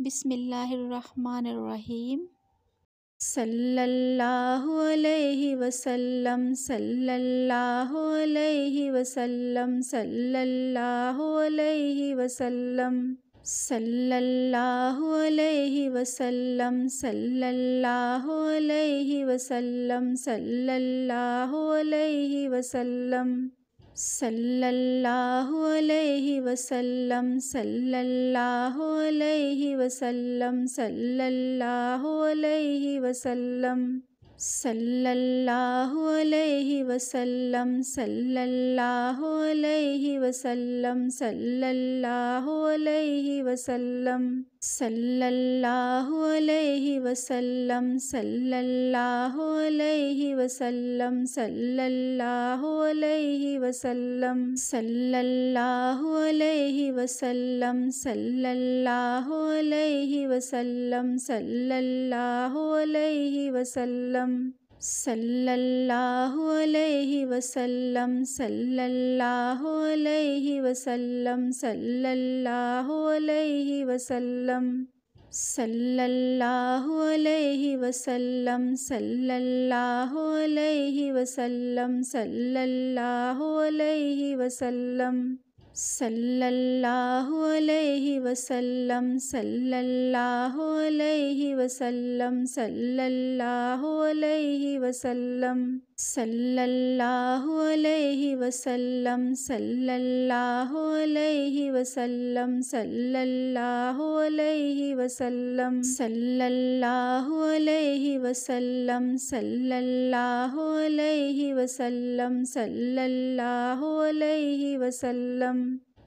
بسم اللہ الرحمن الرحیم صلی اللہ علیہ وسلم صلی اللہ علیہ وسلم صلی اللہ علیہ وسلم صلی اللہ علیہ وسلم صلی اللہ علیہ وسلم صلی اللہ علیہ وسلم صلی اللہ علیہ وسلم صلی اللہ علیہ وسلم صلی اللہ علیہ وسلم صلی اللہ علیہ وسلم صلی اللہ علیہ وسلم صلی اللہ علیہ وسلم صلی اللہ علیہ وسلم صلی اللہ علیہ وسلم صلی اللہ علیہ وسلم صلی اللہ علیہ وسلم صلی اللہ علیہ وسلم சல்லல்லாஹு அலைஹி வசல்லம் சல்லல்லாஹு அலைஹி வசல்லம் சல்லல்லாஹு அலைஹி வசல்லம் சல்லல்லாஹு அலைஹி வசல்லம் சல்லல்லாஹு அலைஹி வசல்லம் சல்லல்லாஹு அலைஹி வசல்லம் صلی اللہ علیہ وسلم صلی اللہ علیہ وسلم صلی اللہ علیہ وسلم صلی صلی صلی صلی اللہ اللہ اللہ اللہ علیہ علیہ علیہ علیہ وسلم وسلم وسلم وسلم صلی اللہ علیہ وسلم صلی اللہ علیہ وسلم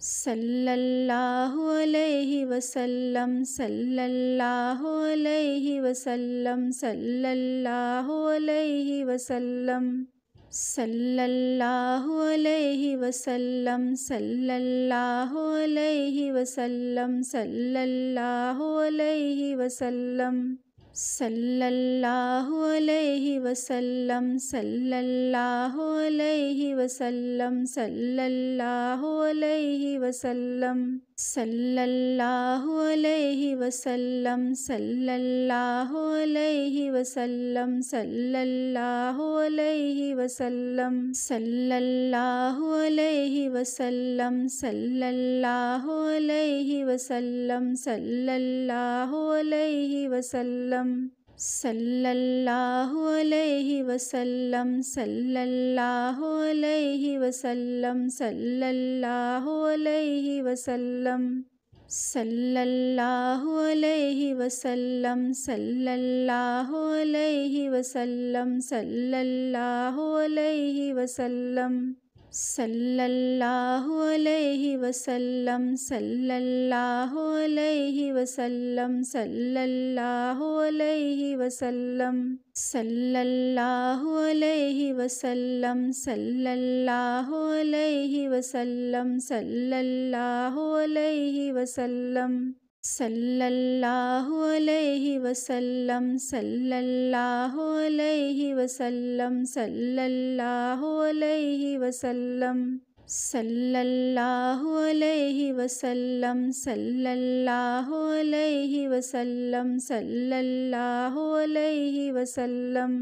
സല്ലല്ലാഹു അലൈഹി വസല്ലം സല്ലല്ലാഹു അലൈഹി വസല്ലം സല്ലല്ലാഹു അലൈഹി വസല്ലം സല്ലല്ലാഹു അലൈഹി വസല്ലം സല്ലല്ലാഹു അലൈഹി വസല്ലം സല്ലല്ലാഹു അലൈഹി വസല്ലം صلی اللہ علیہ وسلم صلی اللہ علیہ وسلم صلی اللہ علیہ وسلم സല്ലല്ലാഹു അലൈഹി വസല്ലം സല്ലല്ലാഹു അലൈഹി വസല്ലം സല്ലല്ലാഹു അലൈഹി വസല്ലം സല്ലല്ലാഹു അലൈഹി വസല്ലം സല്ലല്ലാഹു അലൈഹി വസല്ലം സല്ലല്ലാഹു അലൈഹി വസല്ലം صلی اللہ علیہ وسلم صلی اللہ علیہ وسلم صلی اللہ علیہ وسلم صلی اللہ علیہ وسلم صلی اللہ علیہ وسلم صلی اللہ علیہ وسلم صلی اللہ علیہ وسلم صلی اللہ علیہ وسلم صلی اللہ علیہ وسلم صلی اللہ علیہ وسلم صلی صلی اللہ علیہ وسلم اللہ علیہ وسلم صلی اللہ علیہ وسلم صلی اللہ علیہ وسلم صلی اللہ علیہ وسلم صلی اللہ علیہ وسلم صلی اللہ علیہ وسلم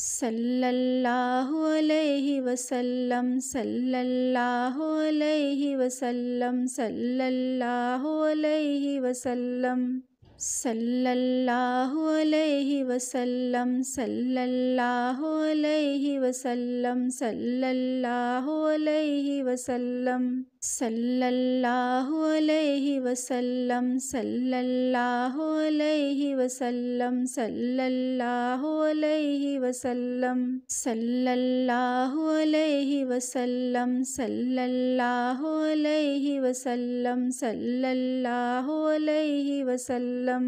صلی اللہ علیہ وسلم صلی اللہ علیہ وسلم صلی اللہ علیہ وسلم صلی اللہ علیہ وسلم صلی اللہ علیہ وسلم صلی اللہ علیہ وسلم സല്ലല്ലാഹു അലൈഹി വസല്ലം സല്ലല്ലാഹു അലൈഹി വസല്ലം സല്ലല്ലാഹു അലൈഹി വസല്ലം സല്ലല്ലാഹു അലൈഹി വസല്ലം സല്ലല്ലാഹു അലൈഹി വസല്ലം സല്ലല്ലാഹു അലൈഹി വസല്ലം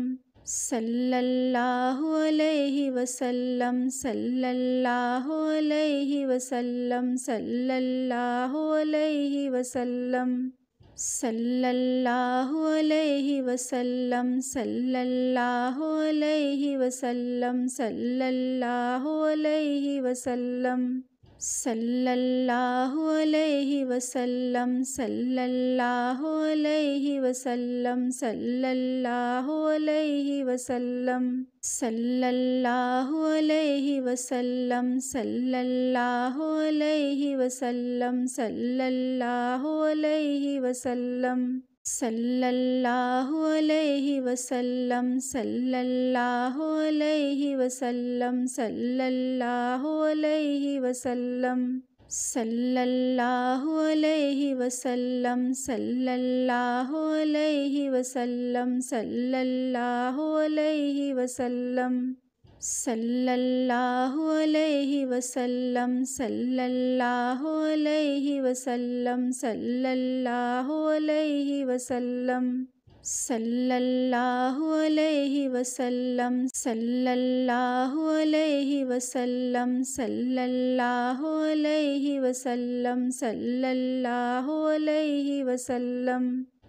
صلی اللہ علیہ وسلم صلی اللہ علیہ وسلم صلی اللہ علیہ وسلم صلی اللہ علیہ وسلم صلی اللہ علیہ وسلم صلی اللہ علیہ وسلم صلی اللہ علیہ وسلم صلی اللہ علیہ وسلم صلی اللہ علیہ وسلم صلی اللہ علیہ وسلم صلی صلی اللہ علیہ وسلم اللہ علیہ وسلم സല്ലല്ലാഹു അലൈഹി വസല്ലം സല്ലല്ലാഹു അലൈഹി വസല്ലം സല്ലല്ലാഹു അലൈഹി വസല്ലം സല്ലല്ലാഹു അലൈഹി വസല്ലം സല്ലല്ലാഹു അലൈഹി വസല്ലം സല്ലല്ലാഹു അലൈഹി വസല്ലം സല്ലല്ലാഹു അലൈഹി വസല്ലം സല്ലല്ലാഹു അലൈഹി വസല്ലം സല്ലല്ലാഹു അലൈഹി വസല്ലം സല്ലല്ലാഹു അലൈഹി വസല്ലം സല്ലല്ലാഹു അലൈഹി വസല്ലം സല്ലല്ലാഹു അലൈഹി വസല്ലം സല്ലല്ലാഹു അലൈഹി വസല്ലം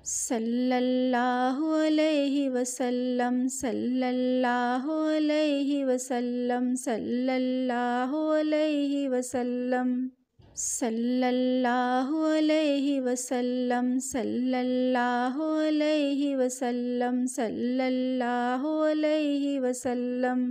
صلی اللہ علیہ وسلم صلی اللہ علیہ وسلم صلی اللہ علیہ وسلم صلی اللہ علیہ وسلم صلی اللہ علیہ وسلم صلی اللہ علیہ وسلم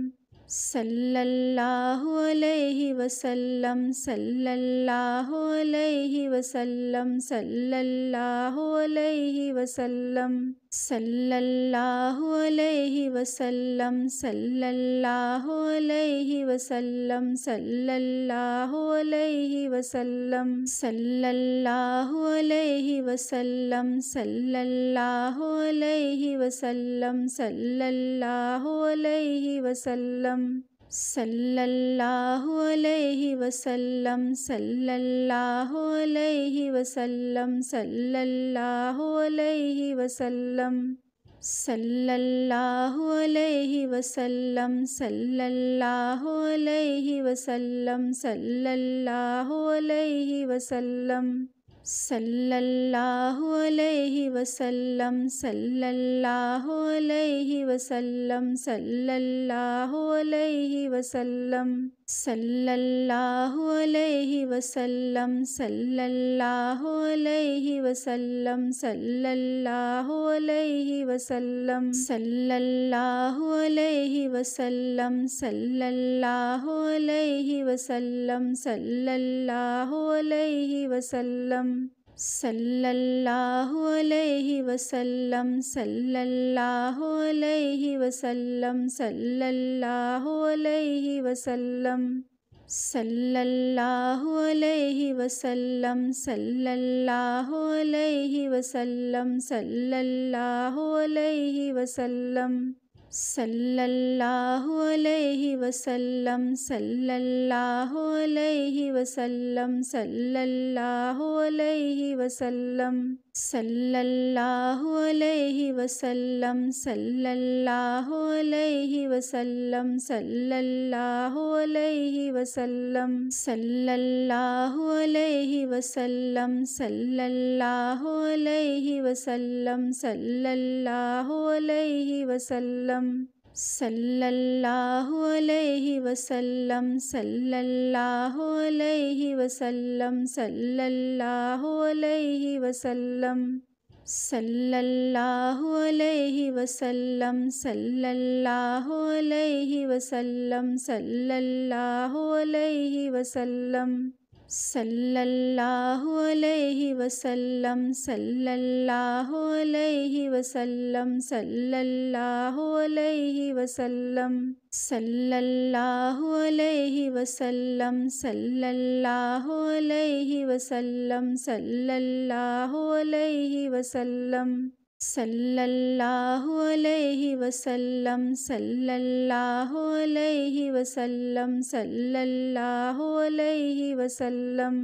صلی اللہ علیہ وسلم صلی اللہ علیہ وسلم صلی اللہ علیہ وسلم sallallahu alaihi wasallam sallallahu alaihi wasallam sallallahu alaihi wasallam sallallahu alaihi wasallam sallallahu alaihi wasallam sallallahu alaihi wasallam സല്ലല്ലാഹു അലൈഹി വസല്ലം സല്ലല്ലാഹു അലൈഹി വസല്ലം സല്ലല്ലാഹു അലൈഹി വസല്ലം സല്ലല്ലാഹു അലൈഹി വസല്ലം സല്ലല്ലാഹു അലൈഹി വസല്ലം സല്ലല്ലാഹു അലൈഹി വസല്ലം സല്ലല്ലാഹു അലൈഹി وسلم صلی اللہ علیہ علیہ وسلم وسلم صلی صلی اللہ اللہ علیہ وسلم صلی اللہ علیہ وسلم صلی اللہ علیہ وسلم صلی اللہ علیہ وسلم صلی اللہ علیہ وسلم صلی اللہ علیہ وسلم صلی اللہ علیہ وسلم صلی اللہ علیہ وسلم صلی اللہ علیہ وسلم صلی اللہ علیہ وسلم صلی اللہ علیہ وسلم صلی اللہ علیہ وسلم സല്ലല്ലാഹു അലൈഹി വസല്ലം സല്ലല്ലാഹു അലൈഹി വസല്ലം സല്ലല്ലാഹു അലൈഹി വസല്ലം സല്ലല്ലാഹു അലൈഹി വസല്ലം സല്ലല്ലാഹു അലൈഹി വസല്ലം സല്ലല്ലാഹു അലൈഹി വസല്ലം സല്ലല്ലാഹു അലൈഹി വസല്ലം സല്ലല്ലാഹു അലൈഹി വസല്ലം സല്ലല്ലാഹു അലൈഹി വസല്ലം സല്ലല്ലാഹു അലൈഹി വസല്ലം സല്ലല്ലാഹു അലൈഹി വസല്ലം സല്ലല്ലാഹു അലൈഹി വസല്ലം صلی اللہ علیہ وسلم صلی اللہ علیہ وسلم صلی اللہ علیہ وسلم صلی اللہ علیہ وسلم صلی اللہ علیہ وسلم صلی اللہ علیہ وسلم صلی اللہ علیہ وسلم صلی اللہ علیہ وسلم صلی اللہ علیہ وسلم صلی اللہ علیہ وسلم صلی اللہ علیہ وسلم صلی اللہ علیہ وسلم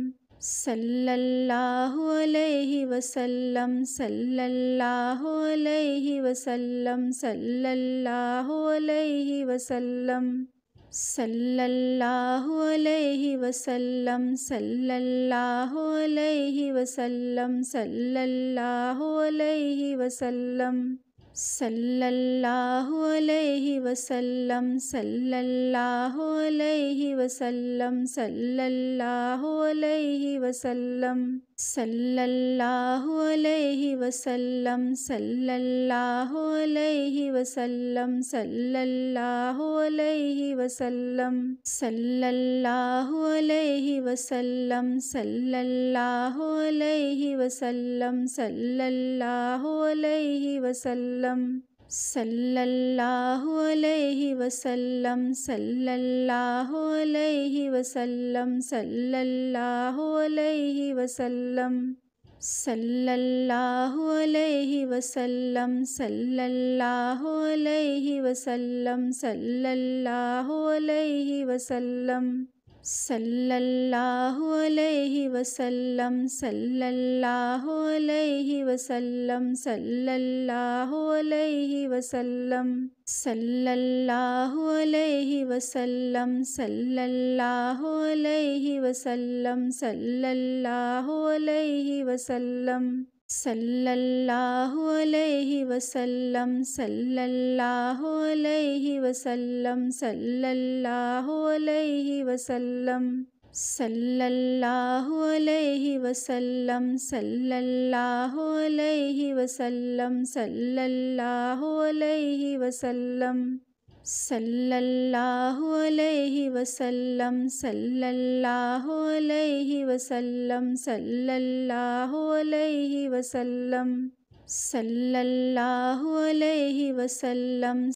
صلی اللہ علیہ وسلم صلی اللہ علیہ وسلم صلی اللہ علیہ وسلم صلی اللہ علیہ وسلم صلی اللہ علیہ وسلم صلی اللہ علیہ وسلم صلی اللہ علیہ وسلم صلی اللہ علیہ وسلم صلی اللہ علیہ وسلم صلی اللہ علیہ وسلم صلی اللہ علیہ وسلم صلی اللہ علیہ وسلم صلی اللہ علیہ وسلم صلی اللہ علیہ وسلم صلی اللہ علیہ وسلم صلی اللہ علیہ وسلم صلی اللہ علیہ وسلم صلی اللہ علیہ وسلم صلی اللہ علیہ وسلم صلی اللہ علیہ وسلم صلی اللہ علیہ وسلم صلی اللہ علیہ وسلم صلی اللہ علیہ وسلم صلی اللہ علیہ وسلم صلی اللہ علیہ وسلم صلی اللہ علیہ وسلم സല്ലല്ലാഹു അലൈഹി വസല്ലം സല്ലല്ലാഹു അലൈഹി വസല്ലം സല്ലല്ലാഹു അലൈഹി വസല്ലം സല്ലല്ലാഹു അലൈഹി വസല്ലം സല്ലല്ലാഹു അലൈഹി വസല്ലം സല്ലല്ലാഹു അലൈഹി വസല്ലം صلی اللہ علیہ وسلم صلی اللہ علیہ وسلم صلی اللہ علیہ وسلم صلی اللہ علیہ وسلم